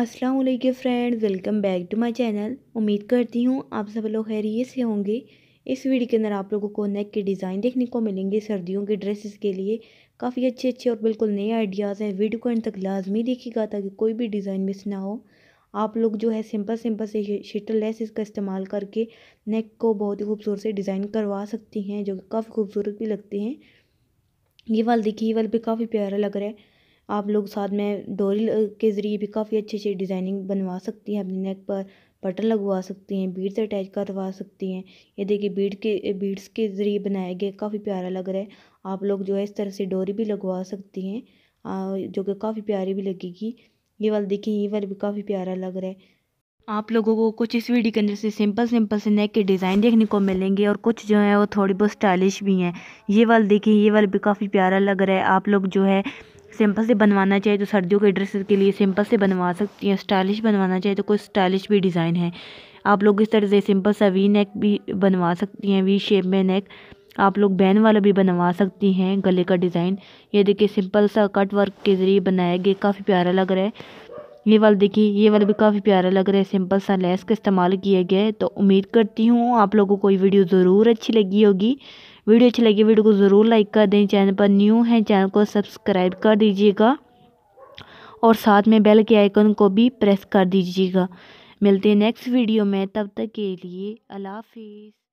अस्सलाम वालेकुम friends welcome back to my channel उम्मीद करती हूँ आप सब लोग खैरियत से होंगे इस वीडियो के अंदर आप लोगों को नेक के डिज़ाइन देखने को मिलेंगे सर्दियों के ड्रेसेस के लिए काफ़ी अच्छे अच्छे और बिल्कुल नए आइडियाज़ हैं वीडियो को एंड तक लाजमी देखिएगा ताकि कोई भी डिज़ाइन मिस ना हो आप लोग जो है सिंपल सिंपल से शटल लेस का इस्तेमाल करके नेक को बहुत ही खूबसूरत से डिज़ाइन करवा सकती हैं जो काफ़ी खूबसूरत भी लगते हैं ये वाल देखिए ये वाल भी काफ़ी प्यारा लग रहा है आप लोग साथ में डोरी के ज़रिए भी काफ़ी अच्छी अच्छी डिज़ाइनिंग बनवा सकती हैं अपने नेक पर बटन लगवा सकती हैं बीड्स अटैच करवा सकती हैं ये देखिए बीड के बीड्स के ज़रिए बनाया गया काफ़ी प्यारा लग रहा है आप लोग जो है इस तरह से डोरी भी लगवा सकती हैं जो कि काफ़ी प्यारी भी लगेगी ये वाला देखिए ये वाला भी काफ़ी प्यारा लग रहा है आप लोगों को कुछ इस वीडियो के अंदर से सिंपल सिंपल से नेक के डिज़ाइन देखने को मिलेंगे और कुछ जो है वो थोड़ी बहुत स्टाइलिश भी हैं ये वाला देखिए ये वाला भी काफ़ी प्यारा लग रहा है आप लोग जो है सिंपल से बनवाना चाहिए तो सर्दियों के ड्रेसेस के लिए सिंपल से बनवा सकती हैं स्टाइलिश बनवाना चाहिए तो कोई स्टाइलिश भी डिज़ाइन है आप लोग इस तरह से सिंपल सा वी नेक भी बनवा सकती हैं वी शेप में नेक आप लोग बैन वाला भी बनवा सकती हैं गले का डिज़ाइन ये देखिए सिंपल सा कट वर्क के ज़रिए बनाया गया काफ़ी प्यारा लग रहा है ये वाला देखिए ये वाला भी काफ़ी प्यारा लग रहा है सिंपल सा लेस का इस्तेमाल किया गया है तो उम्मीद करती हूँ आप लोगों को ये वीडियो ज़रूर अच्छी लगी होगी वीडियो अच्छी लगी वीडियो को ज़रूर लाइक कर दें चैनल पर न्यू है चैनल को सब्सक्राइब कर दीजिएगा और साथ में बेल के आइकन को भी प्रेस कर दीजिएगा मिलते हैं नेक्स्ट वीडियो में तब तक के लिए अल्लाह हाफिज़